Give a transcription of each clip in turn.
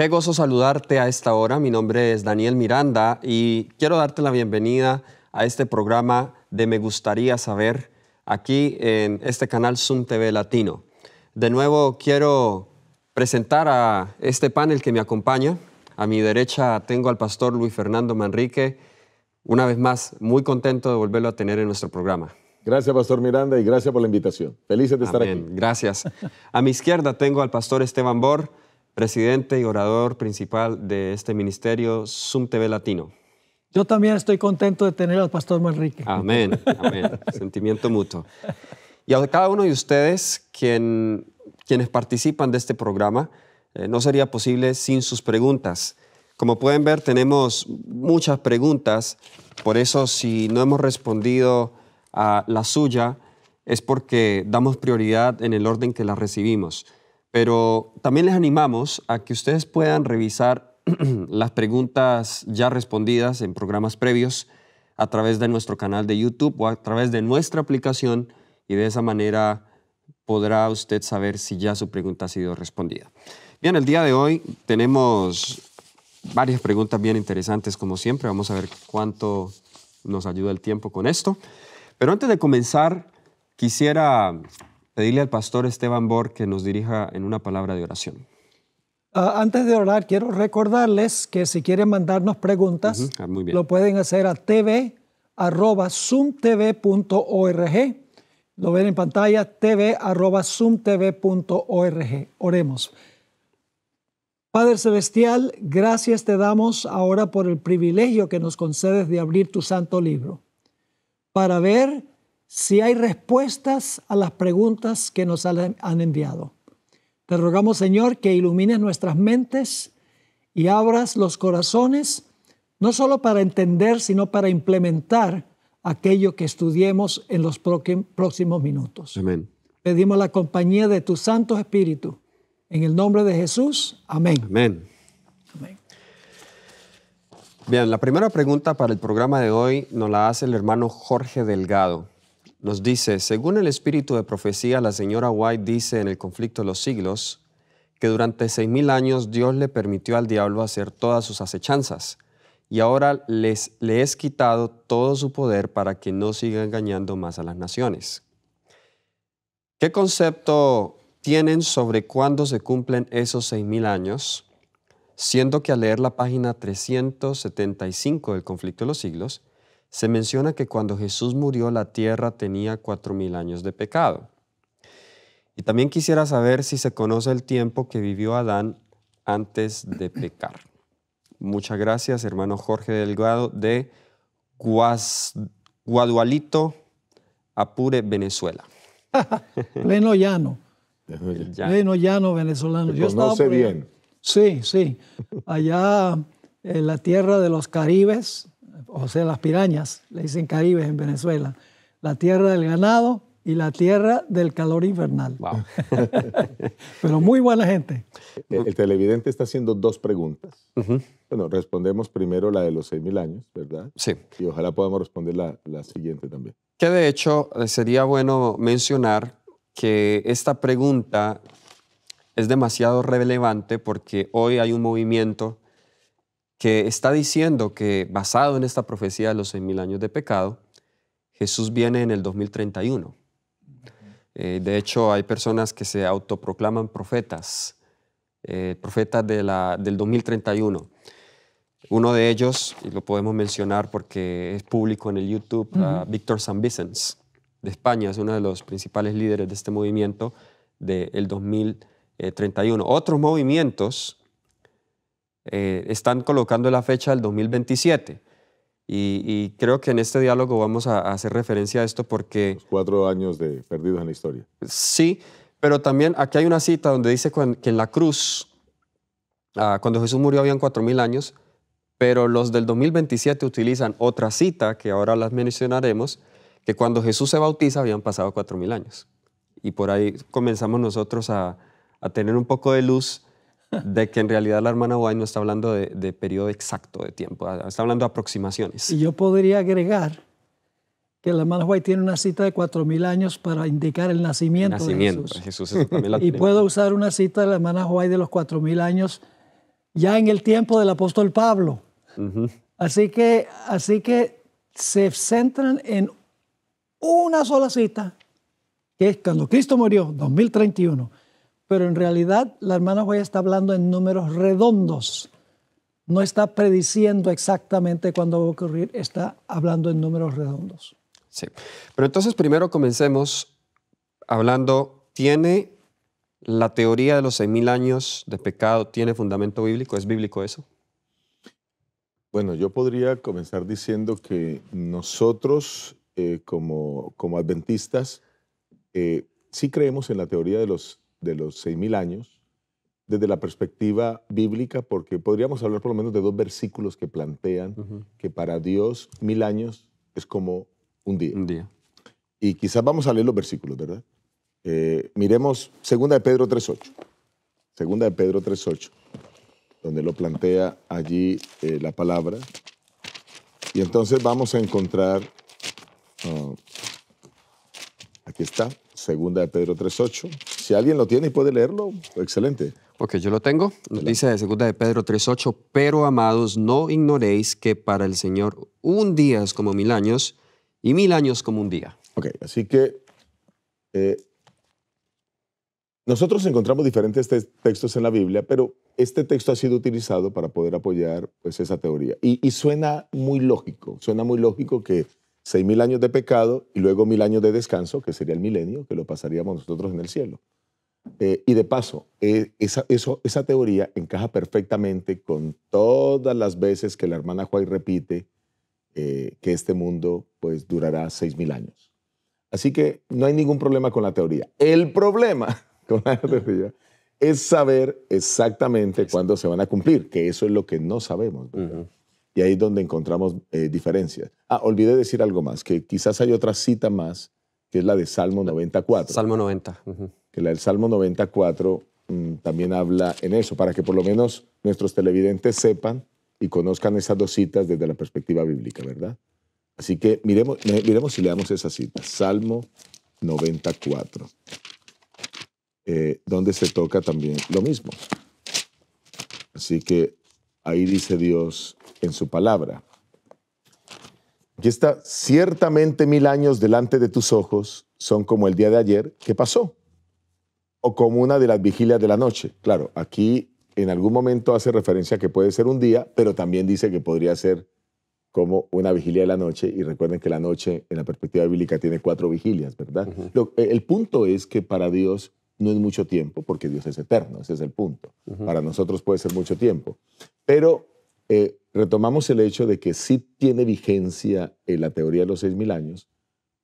Qué gozo saludarte a esta hora. Mi nombre es Daniel Miranda y quiero darte la bienvenida a este programa de Me gustaría saber aquí en este canal Zoom TV Latino. De nuevo quiero presentar a este panel que me acompaña. A mi derecha tengo al pastor Luis Fernando Manrique. Una vez más, muy contento de volverlo a tener en nuestro programa. Gracias, Pastor Miranda, y gracias por la invitación. Feliz de estar aquí. Gracias. A mi izquierda tengo al Pastor Esteban Bor presidente y orador principal de este ministerio, Zoom TV Latino. Yo también estoy contento de tener al pastor Manrique. Amén, amén. Sentimiento mutuo. Y a cada uno de ustedes, quienes participan de este programa, eh, no sería posible sin sus preguntas. Como pueden ver, tenemos muchas preguntas, por eso si no hemos respondido a la suya, es porque damos prioridad en el orden que las recibimos. Pero también les animamos a que ustedes puedan revisar las preguntas ya respondidas en programas previos a través de nuestro canal de YouTube o a través de nuestra aplicación y de esa manera podrá usted saber si ya su pregunta ha sido respondida. Bien, el día de hoy tenemos varias preguntas bien interesantes como siempre. Vamos a ver cuánto nos ayuda el tiempo con esto. Pero antes de comenzar, quisiera pedirle al pastor Esteban Bor que nos dirija en una palabra de oración. Ah, antes de orar, quiero recordarles que si quieren mandarnos preguntas, ah, lo pueden hacer a tv.zoomtv.org. Lo ven en pantalla, tv.zoomtv.org. Oremos. Padre Celestial, gracias te damos ahora por el privilegio que nos concedes de abrir tu santo libro para ver si hay respuestas a las preguntas que nos han enviado. Te rogamos, Señor, que ilumines nuestras mentes y abras los corazones, no solo para entender, sino para implementar aquello que estudiemos en los próximos minutos. Amén. Pedimos la compañía de tu Santo Espíritu. En el nombre de Jesús. Amén. Amén. Amén. Bien, la primera pregunta para el programa de hoy nos la hace el hermano Jorge Delgado nos dice, según el espíritu de profecía, la señora White dice en el conflicto de los siglos que durante seis mil años Dios le permitió al diablo hacer todas sus acechanzas y ahora les, le es quitado todo su poder para que no siga engañando más a las naciones. ¿Qué concepto tienen sobre cuándo se cumplen esos seis mil años? Siendo que al leer la página 375 del conflicto de los siglos, se menciona que cuando Jesús murió la tierra tenía cuatro mil años de pecado. Y también quisiera saber si se conoce el tiempo que vivió Adán antes de pecar. Muchas gracias, hermano Jorge Delgado de Guadualito, Apure, Venezuela. Pleno llano. Pleno llano venezolano. Yo conoce bien. Sí, sí. Allá en la tierra de los Caribes, o sea, Las Pirañas, le dicen Caribes en Venezuela, la tierra del ganado y la tierra del calor infernal. Wow. Pero muy buena gente. El, televidente está haciendo dos preguntas. Bueno, respondemos primero la de los 6.000 años, ¿verdad? Sí. Y ojalá podamos responder la, la siguiente también. Que de hecho eh, sería bueno mencionar que esta pregunta es demasiado relevante porque hoy hay un movimiento que está diciendo que basado en esta profecía de los 6.000 años de pecado, Jesús viene en el 2031. Eh, de hecho, hay personas que se autoproclaman profetas, eh, profetas de del 2031. Uno de ellos, y lo podemos mencionar porque es público en el YouTube, ah, Víctor San Vicens, de España, es uno de los principales líderes de este movimiento del 2031. Otros movimientos eh, están colocando la fecha del 2027. Y, creo que en este diálogo vamos a, hacer referencia a esto porque... cuatro años de perdidos en la historia. Sí, pero también aquí hay una cita donde dice que en la cruz, ah, cuando Jesús murió habían cuatro mil años, pero los del 2027 utilizan otra cita que ahora las mencionaremos, que cuando Jesús se bautiza habían pasado cuatro mil años. Y por ahí comenzamos nosotros a tener un poco de luz de que en realidad la hermana White no está hablando de, periodo exacto de tiempo, ah, está hablando de aproximaciones. Y yo podría agregar que la hermana White tiene una cita de 4.000 años para indicar el nacimiento, de Jesús. y puedo usar una cita de la hermana White de los 4.000 años ya en el tiempo del apóstol Pablo. así, que, así que se centran en una sola cita, que es cuando Cristo murió, 2031 pero en realidad la hermana Joya está hablando en números redondos. No está prediciendo exactamente cuándo va a ocurrir, está hablando en números redondos. Sí, pero entonces primero comencemos hablando, ¿tiene la teoría de los 6.000 años de pecado, tiene fundamento bíblico? ¿Es bíblico eso? Bueno, yo podría comenzar diciendo que nosotros eh, como, como adventistas eh, sí creemos en la teoría de los de los 6.000 años desde la perspectiva bíblica, porque podríamos hablar por lo menos de dos versículos que plantean que para Dios mil años es como un día. Un día. Y quizás vamos a leer los versículos, ¿verdad? Eh, miremos 2 de Pedro 3.8. Segunda de Pedro 3.8, donde lo plantea allí eh, la palabra. Y entonces vamos a encontrar, ah, aquí está, Segunda de Pedro 3.8. Si alguien lo tiene y puede leerlo, excelente. Ok, yo lo tengo. dice de segunda de Pedro 3.8, pero amados, no ignoréis que para el Señor un día es como mil años y mil años como un día. Ok, así que eh, nosotros encontramos diferentes textos en la Biblia, pero este texto ha sido utilizado para poder apoyar pues, esa teoría. Y, y suena muy lógico, suena muy lógico que seis mil años de pecado y luego mil años de descanso, que sería el milenio, que lo pasaríamos nosotros en el cielo. Eh, y de paso, eh, esa, teoría encaja perfectamente con todas las veces que la hermana Huay repite eh, que este mundo pues durará 6.000 años. Así que no hay ningún problema con la teoría. El problema con la teoría es saber exactamente cuándo se van a cumplir, que eso es lo que no sabemos. Y ahí es donde encontramos diferencias. Ah, olvidé decir algo más, que quizás hay otra cita más que es la de Salmo 94. Salmo 90. Que la del Salmo 94 mm, también habla en eso, para que por lo menos nuestros televidentes sepan y conozcan esas dos citas desde la perspectiva bíblica, ¿verdad? Así que miremos, miremos si le damos esa cita. Salmo 94, eh, donde se toca también lo mismo. Así que ahí dice Dios en su palabra. Aquí está, ciertamente mil años delante de tus ojos son como el día de ayer que pasó, o como una de las vigilias de la noche. Claro, aquí en algún momento hace referencia que puede ser un día, pero también dice que podría ser como una vigilia de la noche, y recuerden que la noche en la perspectiva bíblica tiene cuatro vigilias, ¿verdad? Eh, el punto es que para Dios no es mucho tiempo, porque Dios es eterno, ese es el punto. Para nosotros puede ser mucho tiempo, pero eh, retomamos el hecho de que sí tiene vigencia en la teoría de los 6.000 años,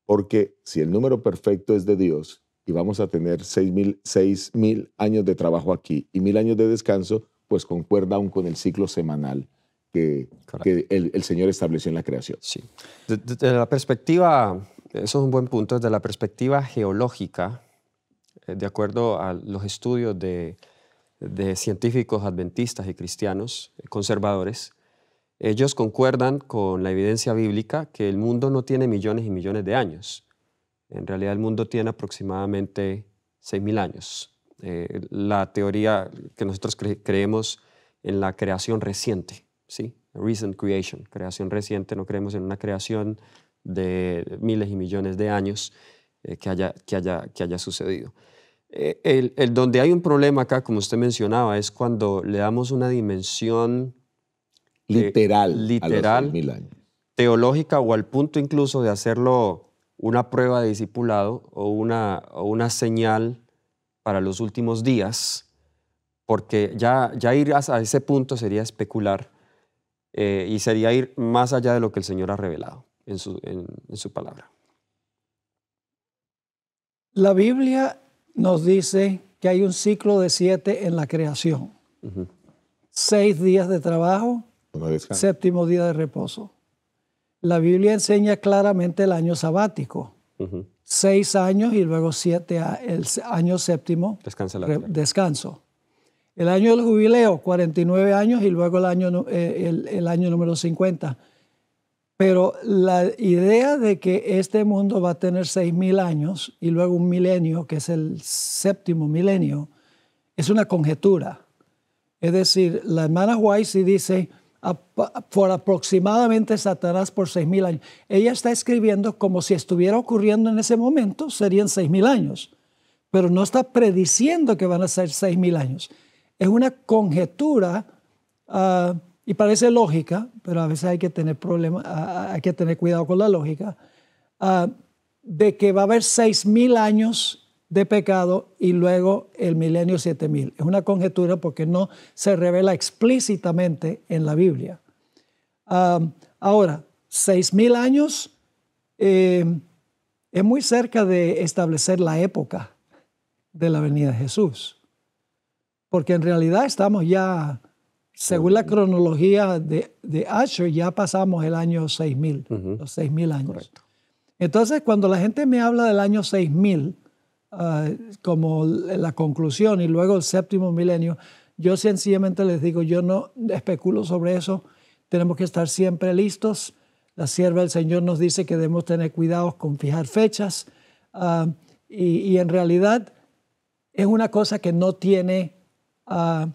porque si el número perfecto es de Dios y vamos a tener 6.000 años de trabajo aquí y 1.000 años de descanso, pues concuerda aún con el ciclo semanal que, el, el, Señor estableció en la creación. Sí. Desde la perspectiva, eso es un buen punto, desde la perspectiva geológica, eh, de acuerdo a los estudios de de científicos adventistas y cristianos eh, conservadores, ellos concuerdan con la evidencia bíblica que el mundo no tiene millones y millones de años. En realidad el mundo tiene aproximadamente 6.000 años. Eh, la teoría que nosotros creemos en la creación reciente, ¿sí? Recent creation, creación reciente, no creemos en una creación de miles y millones de años eh, que, haya, que, haya, que haya sucedido. Eh, el, donde hay un problema acá, como usted mencionaba, es cuando le damos una dimensión eh, literal, teológica o al punto incluso de hacerlo una prueba de discipulado o una, una señal para los últimos días, porque ya, ya ir a ese punto sería especular eh, y sería ir más allá de lo que el Señor ha revelado en su, en su palabra. La Biblia nos dice que hay un ciclo de siete en la creación. Seis días de trabajo, pues séptimo día de reposo. La Biblia enseña claramente el año sabático. Seis años y luego siete, el año séptimo, descanso. El año del jubileo, 49 años y luego el año, eh, el año número 50 pero la idea de que este mundo va a tener 6.000 años y luego un milenio, que es el séptimo milenio, es una conjetura. Es decir, la hermana White dice, por aproximadamente Satanás por 6.000 años. Ella está escribiendo como si estuviera ocurriendo en ese momento, serían 6.000 años, pero no está prediciendo que van a ser 6.000 años. Es una conjetura ah, y parece lógica, pero a veces hay que tener, hay que tener cuidado con la lógica, ah, de que va a haber 6.000 años de pecado y luego el milenio 7.000. Es una conjetura porque no se revela explícitamente en la Biblia. Ah, ahora, 6.000 años eh, es muy cerca de establecer la época de la venida de Jesús, porque en realidad estamos ya según la cronología de, de Asher, ya pasamos el año 6000, los 6000 años. Correcto. Entonces, cuando la gente me habla del año 6000 ah, como la conclusión y luego el séptimo milenio, yo sencillamente les digo, yo no especulo sobre eso, tenemos que estar siempre listos. La sierva del Señor nos dice que debemos tener cuidados con fijar fechas ah, y, en realidad es una cosa que no tiene ah,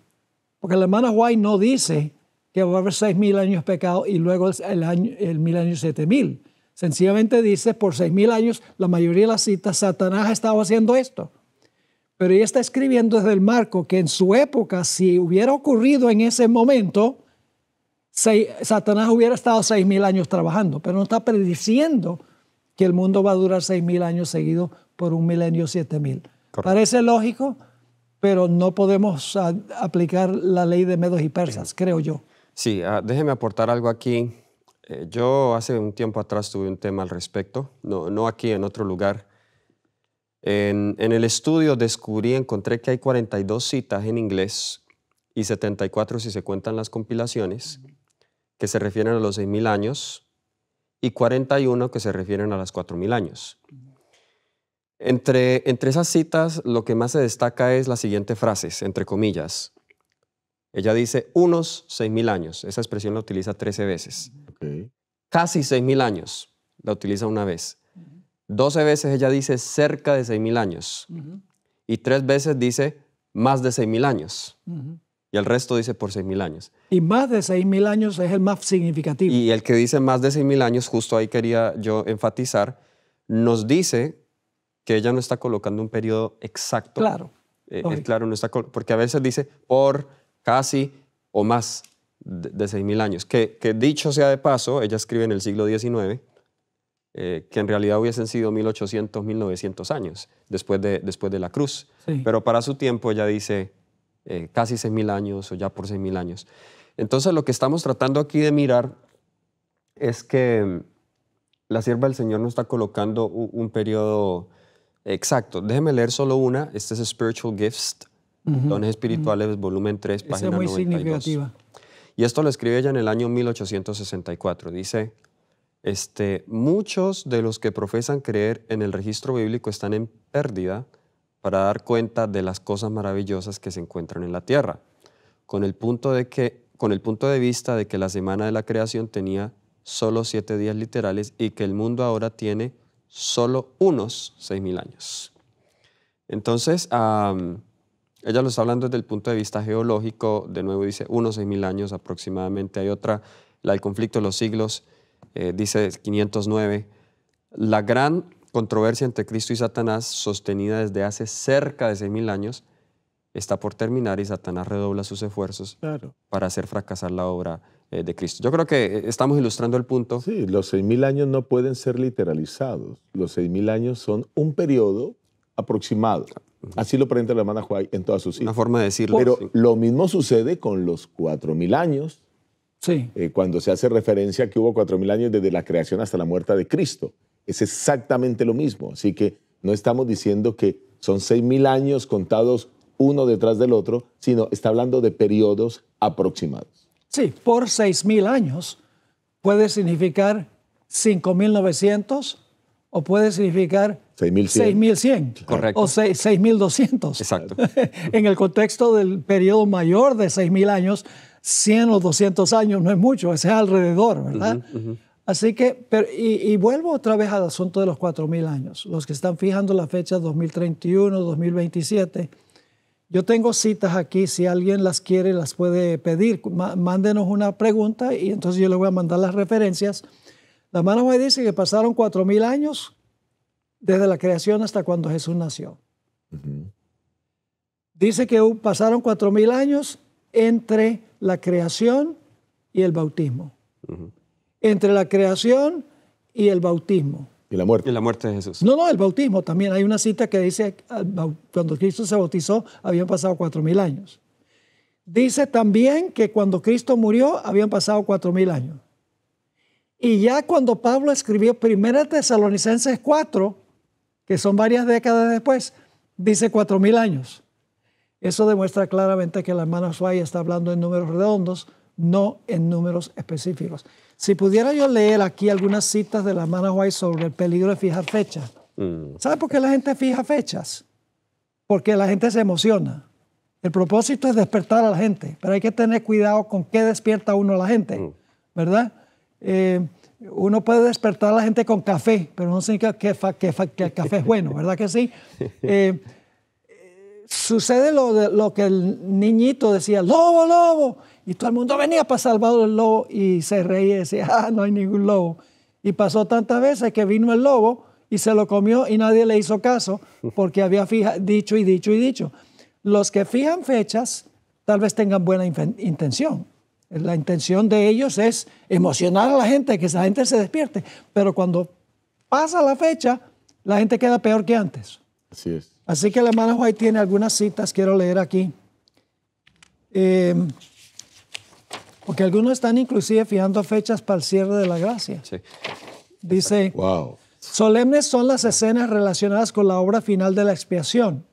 porque la hermana White no dice que va a haber 6.000 mil años pecado y luego el, milenio el Sencillamente dice, por 6.000 años, la mayoría de las citas, Satanás ha estado haciendo esto. Pero ella está escribiendo desde el marco que en su época, si hubiera ocurrido en ese momento, Satanás hubiera estado 6.000 años trabajando. Pero no está prediciendo que el mundo va a durar 6.000 años seguido por un milenio siete mil. ¿Parece lógico? pero no podemos aplicar la ley de medos y persas, creo yo. Sí, ah, déjeme aportar algo aquí. Eh, yo hace un tiempo atrás tuve un tema al respecto, no, aquí, en otro lugar. En, en, el estudio descubrí, encontré que hay 42 citas en inglés y 74 si se cuentan las compilaciones, que se refieren a los 6.000 años, y 41 que se refieren a las 4.000 años. Entre, esas citas, lo que más se destaca es la siguiente frase, entre comillas. Ella dice unos 6.000 años. Esa expresión la utiliza 13 veces. Okay. Casi 6.000 años. La utiliza una vez. 12 veces ella dice cerca de 6.000 años. Y tres veces dice más de 6.000 años. Y el resto dice por 6.000 años. Y más de 6.000 años es el más significativo. Y el que dice más de 6.000 años, justo ahí quería yo enfatizar, nos dice que ella no está colocando un periodo exacto. Claro. Eh, claro, no está porque a veces dice por casi o más de, 6.000 años. Que, dicho sea de paso, ella escribe en el siglo XIX, eh, que en realidad hubiesen sido 1.800, 1.900 años después de, después de la cruz. Pero para su tiempo ella dice eh, casi 6.000 años o ya por 6.000 años. Entonces lo que estamos tratando aquí de mirar es que la sierva del Señor no está colocando un, un periodo Exacto, déjeme leer solo una. Este es Spiritual Gifts, Dones Espirituales, volumen 3, página Es muy Significativa. Y esto lo escribe ella en el año 1864. Dice, este, muchos de los que profesan creer en el registro bíblico están en pérdida para dar cuenta de las cosas maravillosas que se encuentran en la tierra, con el punto de, que, con el punto de vista de que la semana de la creación tenía solo siete días literales y que el mundo ahora tiene solo unos 6.000 años. Entonces, ella lo está hablando desde el punto de vista geológico, de nuevo dice unos 6.000 años aproximadamente. Hay otra, la del conflicto de los siglos, eh, dice 509. La gran controversia entre Cristo y Satanás, sostenida desde hace cerca de 6.000 años, está por terminar y Satanás redobla sus esfuerzos para hacer fracasar la obra eh, de Cristo. Yo creo que eh, estamos ilustrando el punto. Sí, los 6.000 años no pueden ser literalizados. Los 6.000 años son un periodo aproximado. Así lo presenta la hermana Juárez en todas sus citas. Una forma de decirlo. Pero lo mismo sucede con los 4.000 años. Sí. Eh, cuando se hace referencia que hubo 4.000 años desde la creación hasta la muerte de Cristo. Es exactamente lo mismo. Así que no estamos diciendo que son 6.000 años contados uno detrás del otro, sino está hablando de periodos aproximados. Sí, por 6.000 años puede significar 5.900 o puede significar 6.100. Correcto. O 6.200. Exacto. en el contexto del periodo mayor de 6.000 años, 100 o 200 años no es mucho, es alrededor, ¿verdad? Así que, y, y, vuelvo otra vez al asunto de los 4.000 años. Los que están fijando la fecha 2031, 2027 yo tengo citas aquí, si alguien las quiere, las puede pedir. Mándenos una pregunta y entonces yo le voy a mandar las referencias. La mano dice que pasaron cuatro mil años desde la creación hasta cuando Jesús nació. Dice que pasaron cuatro mil años entre la creación y el bautismo. Entre la creación y el bautismo. Y la muerte. Y la muerte de Jesús. No, no, el bautismo también. Hay una cita que dice, cuando Cristo se bautizó, habían pasado cuatro mil años. Dice también que cuando Cristo murió, habían pasado cuatro mil años. Y ya cuando Pablo escribió Primera Tesalonicenses 4, que son varias décadas después, dice cuatro mil años. Eso demuestra claramente que la hermana Suárez está hablando en números redondos, no en números específicos. Si pudiera yo leer aquí algunas citas de la hermana White sobre el peligro de fijar fechas. Mm. ¿Sabe por qué la gente fija fechas? Porque la gente se emociona. El propósito es despertar a la gente, pero hay que tener cuidado con qué despierta uno a la gente, mm. ¿verdad? Eh, uno puede despertar a la gente con café, pero no significa que, el café es bueno, ¿verdad que sí? Eh, sucede lo que el niñito decía, lobo, lobo, y todo el mundo venía para salvar al lobo y se reía y decía, ah, no hay ningún lobo. Y pasó tantas veces que vino el lobo y se lo comió y nadie le hizo caso porque había dicho y dicho y dicho. Los que fijan fechas tal vez tengan buena intención. La intención de ellos es emocionar a la gente, que esa gente se despierte. Pero cuando pasa la fecha, la gente queda peor que antes. Así es. Así que la hermana White tiene algunas citas, quiero leer aquí. Eh, porque algunos están inclusive fijando fechas para el cierre de la gracia. Dice, solemnes son las escenas relacionadas con la obra final de la expiación.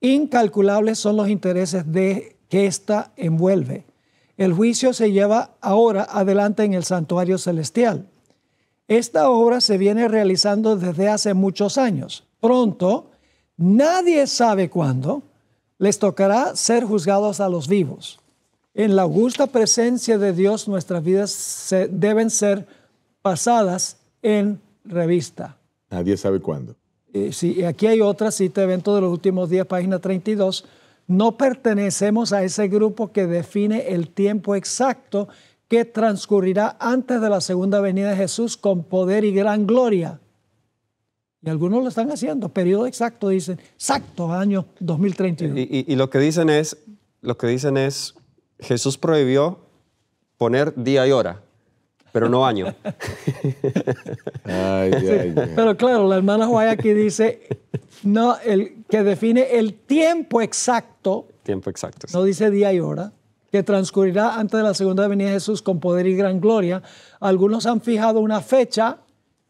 Incalculables son los intereses de que ésta envuelve. El juicio se lleva ahora adelante en el santuario celestial. Esta obra se viene realizando desde hace muchos años. Pronto, nadie sabe cuándo, les tocará ser juzgados a los vivos. En la augusta presencia de Dios nuestras vidas deben ser pasadas en revista. Nadie sabe cuándo. Eh, y, aquí hay otra cita, evento de los últimos días, página 32. No pertenecemos a ese grupo que define el tiempo exacto que transcurrirá antes de la segunda venida de Jesús con poder y gran gloria. Y algunos lo están haciendo, periodo exacto, dicen, exacto, año 2031. Y, y, lo que dicen es, lo que dicen es, Jesús prohibió poner día y hora, pero no año. Pero claro, la hermana Juárez aquí dice no, el, que define el tiempo exacto. Tiempo exacto. No dice día y hora que transcurrirá antes de la segunda venida de Jesús con poder y gran gloria. Algunos han fijado una fecha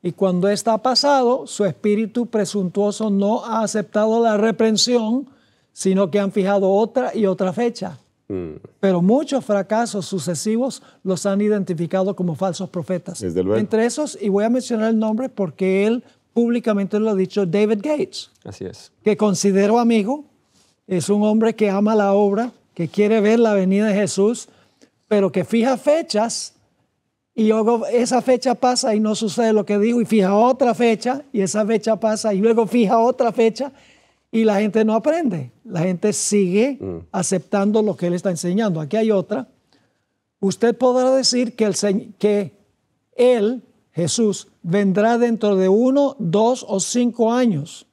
y cuando está ha pasado, su espíritu presuntuoso no ha aceptado la reprensión, sino que han fijado otra y otra fecha. Mm. Pero muchos fracasos sucesivos los han identificado como falsos profetas. Entre esos, y voy a mencionar el nombre porque él públicamente lo ha dicho, David Gates. Así es. Que considero amigo, es un hombre que ama la obra, que quiere ver la venida de Jesús, pero que fija fechas y luego esa fecha pasa y no sucede lo que dijo y fija otra fecha y esa fecha pasa y luego fija otra fecha y la gente no aprende, la gente sigue mm. aceptando lo que él está enseñando. Aquí hay otra. Usted podrá decir que, el, que él, Jesús, vendrá dentro de uno, dos o cinco años.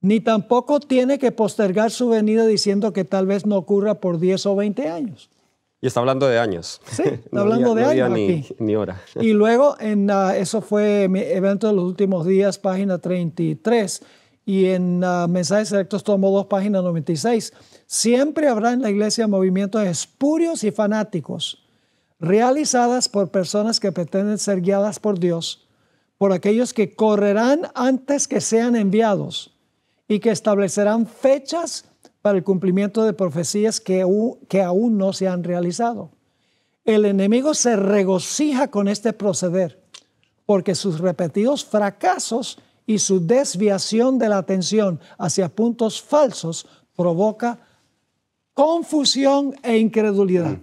Ni tampoco tiene que postergar su venida diciendo que tal vez no ocurra por 10 o 20 años. Y está hablando de años. Sí, está hablando de años. aquí. ni, hora. Y luego, en, ah, eso fue mi evento de los últimos días, página 33 y en ah, Mensajes Selectos tomo 2, página 96. Siempre habrá en la iglesia movimientos espurios y fanáticos, realizadas por personas que pretenden ser guiadas por Dios, por aquellos que correrán antes que sean enviados y que establecerán fechas para el cumplimiento de profecías que, que aún no se han realizado. El enemigo se regocija con este proceder, porque sus repetidos fracasos y su desviación de la atención hacia puntos falsos provoca confusión e incredulidad.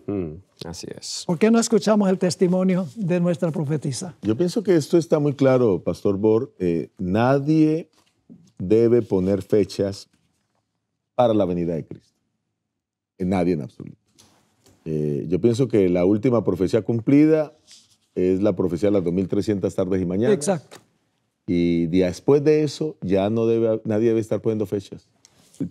Así es. ¿Por qué no escuchamos el testimonio de nuestra profetisa? Yo pienso que esto está muy claro, Pastor Bor. Eh, nadie debe poner fechas para la venida de Cristo. Eh, nadie en absoluto. Eh, yo pienso que la última profecía cumplida es la profecía de las 2300 tardes y mañanas. Exacto. Y después de eso ya no debe, nadie debe estar poniendo fechas.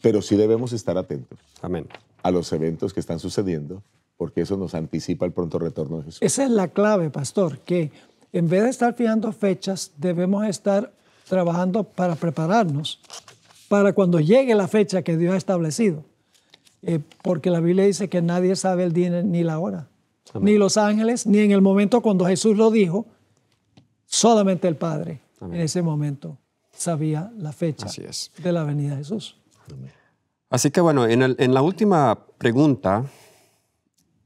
Pero sí debemos estar atentos Amén. a los eventos que están sucediendo, porque eso nos anticipa el pronto retorno de Jesús. Esa es la clave, pastor, que en vez de estar fijando fechas, debemos estar trabajando para prepararnos para cuando llegue la fecha que Dios ha establecido. Eh, porque la Biblia dice que nadie sabe el día ni la hora, ni los ángeles, ni en el momento cuando Jesús lo dijo, solamente el Padre. En ese momento sabía la fecha de la venida de Jesús. Así que bueno, en, la última pregunta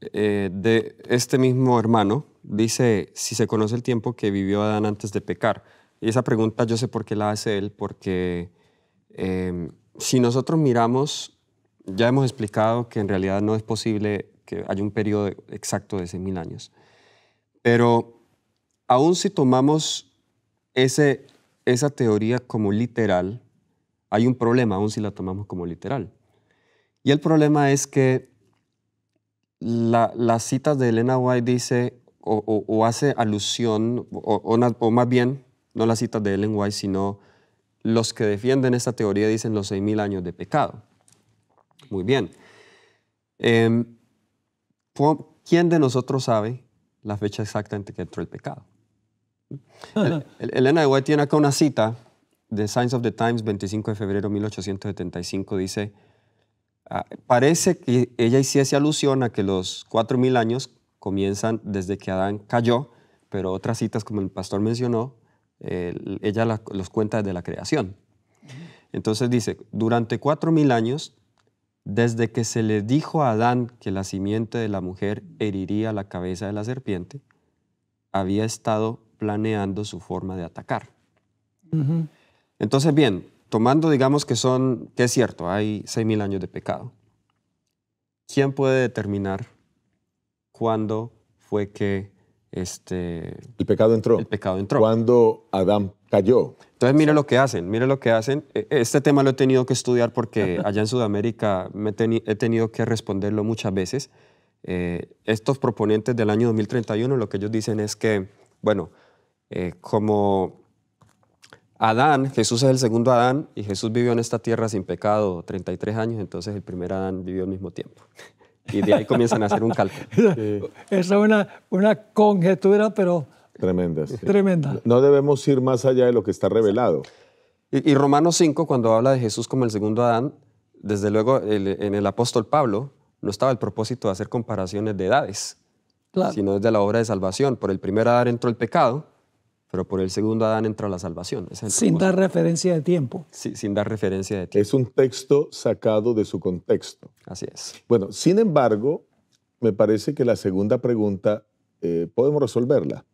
eh, de este mismo hermano, dice si se conoce el tiempo que vivió Adán antes de pecar. Y esa pregunta yo sé por qué la hace él, porque em, si nosotros miramos, ya hemos explicado que en realidad no es posible que haya un periodo exacto de 6.000 años. Pero aún si tomamos ese, esa teoría como literal, hay un problema aún si la tomamos como literal. Y el problema es que las citas de Elena White dice o, hace alusión, o, más bien, no las citas de Elena White, sino los que defienden esta teoría dicen los 6.000 años de pecado. Muy bien. Em, ¿Quién de nosotros sabe la fecha exacta en que entró el pecado? Elena de White tiene acá una cita de Signs of the Times, 25 de febrero de 1875, dice, ah, parece que ella hiciese alusión a que los 4.000 años comienzan desde que Adán cayó, pero otras citas, como el pastor mencionó, ella los cuenta desde la creación. Entonces dice, durante 4.000 años, desde que se le dijo a Adán que la simiente de la mujer heriría la cabeza de la serpiente, había estado planeando su forma de atacar. Entonces, bien, tomando, digamos que son, que es cierto, hay 6.000 años de pecado. ¿Quién puede determinar cuándo fue que este... El pecado entró. El pecado entró. Cuando Adán cayó. Entonces mire lo que hacen, mire lo que hacen. E, este tema lo he tenido que estudiar porque allá en Sudamérica me he tenido que responderlo muchas veces. Eh, estos proponentes del año 2031 lo que ellos dicen es que, bueno, eh, como Adán, Jesús es el segundo Adán y Jesús vivió en esta tierra sin pecado 33 años, entonces el primer Adán vivió al mismo tiempo. Y de ahí comienzan a hacer un cálculo. Esa es una, una conjetura, pero... Tremenda. Tremenda. No debemos ir más allá de lo que está revelado. Y, Romanos 5, cuando habla de Jesús como el segundo Adán, desde luego en el apóstol Pablo no estaba el propósito de hacer comparaciones de edades, sino desde la obra de salvación. Por el primer Adán entró el pecado, pero por el segundo Adán entra la salvación. sin dar referencia de tiempo. Sí, sin dar referencia de tiempo. Es un texto sacado de su contexto. Así es. Bueno, sin embargo, me parece que la segunda pregunta eh, podemos resolverla,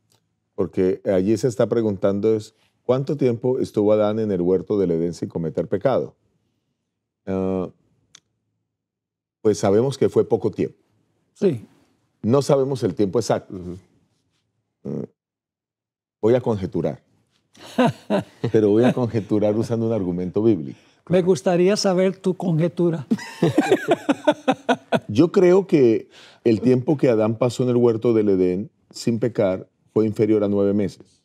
porque allí se está preguntando es, ¿cuánto tiempo estuvo Adán en el huerto del Edén sin cometer pecado? Ah, pues sabemos que fue poco tiempo. Sí. No sabemos el tiempo exacto. Voy a conjeturar. pero voy a conjeturar usando un argumento bíblico. Me gustaría saber tu conjetura. Yo creo que el tiempo que Adán pasó en el huerto del Edén sin pecar fue inferior a nueve meses.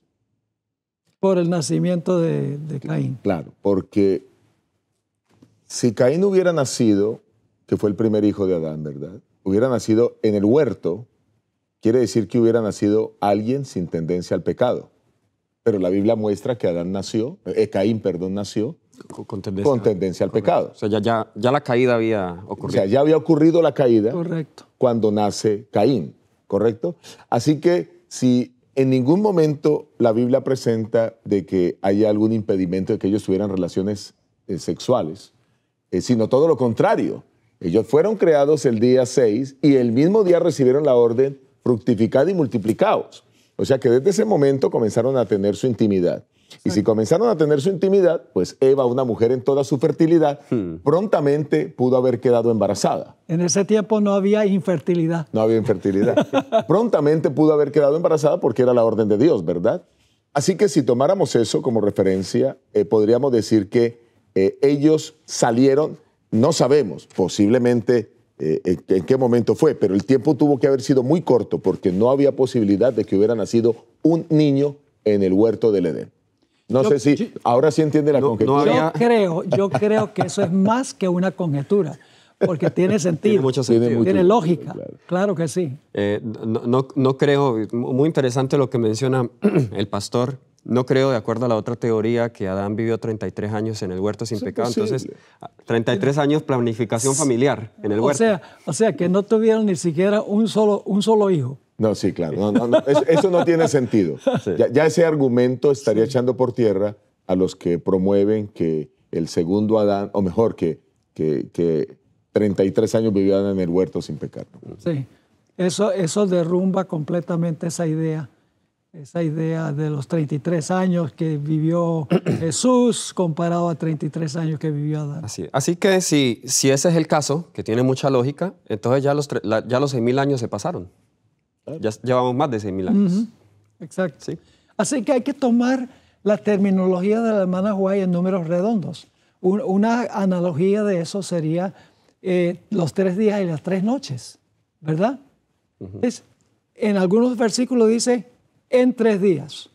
Por el nacimiento de, de Caín. Claro, porque si Caín hubiera nacido, que fue el primer hijo de Adán, ¿verdad? Hubiera nacido en el huerto, Quiere decir que hubiera nacido alguien sin tendencia al pecado. Pero la Biblia muestra que Adán nació, eh, Caín, perdón, nació con tendencia, al pecado. O sea, ya, la caída había ocurrido. O sea, ya había ocurrido la caída correcto. cuando nace Caín, ¿correcto? Así que si en ningún momento la Biblia presenta de que haya algún impedimento de que ellos tuvieran relaciones eh, sexuales, eh, sino todo lo contrario. Ellos fueron creados el día 6 y el mismo día recibieron la orden fructificad y multiplicados. O sea que desde ese momento comenzaron a tener su intimidad. Y si comenzaron a tener su intimidad, pues Eva, una mujer en toda su fertilidad, hmm. prontamente pudo haber quedado embarazada. En ese tiempo no había infertilidad. No había infertilidad. prontamente pudo haber quedado embarazada porque era la orden de Dios, ¿verdad? Así que si tomáramos eso como referencia, eh, podríamos decir que eh, ellos salieron, no sabemos, posiblemente eh, en, qué momento fue, pero el tiempo tuvo que haber sido muy corto porque no había posibilidad de que hubiera nacido un niño en el huerto del Edén. No sé si ahora sí entiende la conjetura. yo, creo, yo creo que eso es más que una conjetura porque tiene sentido. Tiene Tiene, lógica. Claro. que sí. Eh, no, creo, muy interesante lo que menciona el pastor no creo, de acuerdo a la otra teoría, que Adán vivió 33 años en el huerto sin pecado. Entonces, 33 años planificación familiar en el huerto. O sea, que no tuvieron ni siquiera un solo, un solo hijo. No, sí, claro. Eso, no tiene sentido. Ya, ese argumento estaría echando por tierra a los que promueven que el segundo Adán, o mejor, que, que, 33 años vivió Adán en el huerto sin pecado. Sí, eso, eso derrumba completamente esa idea esa idea de los 33 años que vivió Jesús comparado a 33 años que vivió Adán. Así, así que si, si ese es el caso, que tiene mucha lógica, entonces ya los, ya los 6.000 años se pasaron. Ya llevamos más de 6.000 años. Exacto. ¿Sí? Así que hay que tomar la terminología de la hermana Huay en números redondos. una analogía de eso sería eh, los tres días y las tres noches, ¿verdad? es, en algunos versículos dice en tres días.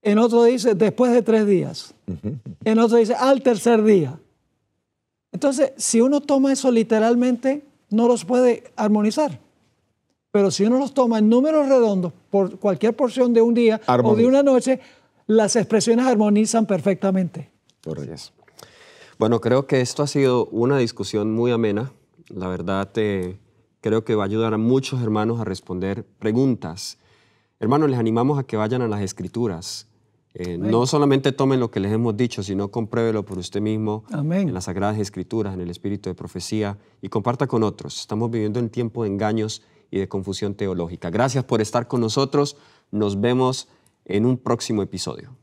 En otro dice después de tres días. En otro dice al tercer día. Entonces, si uno toma eso literalmente, no los puede armonizar. Pero si uno los toma en números redondos, por cualquier porción de un día o de una noche, las expresiones armonizan perfectamente. Bueno, creo que esto ha sido una discusión muy amena. La verdad, eh, creo que va a ayudar a muchos hermanos a responder preguntas Hermanos, les animamos a que vayan a las escrituras. Eh, no solamente tomen lo que les hemos dicho, sino compruébelo por usted mismo en las Sagradas Escrituras, en el Espíritu de Profecía y comparta con otros. Estamos viviendo en tiempo de engaños y de confusión teológica. Gracias por estar con nosotros. Nos vemos en un próximo episodio.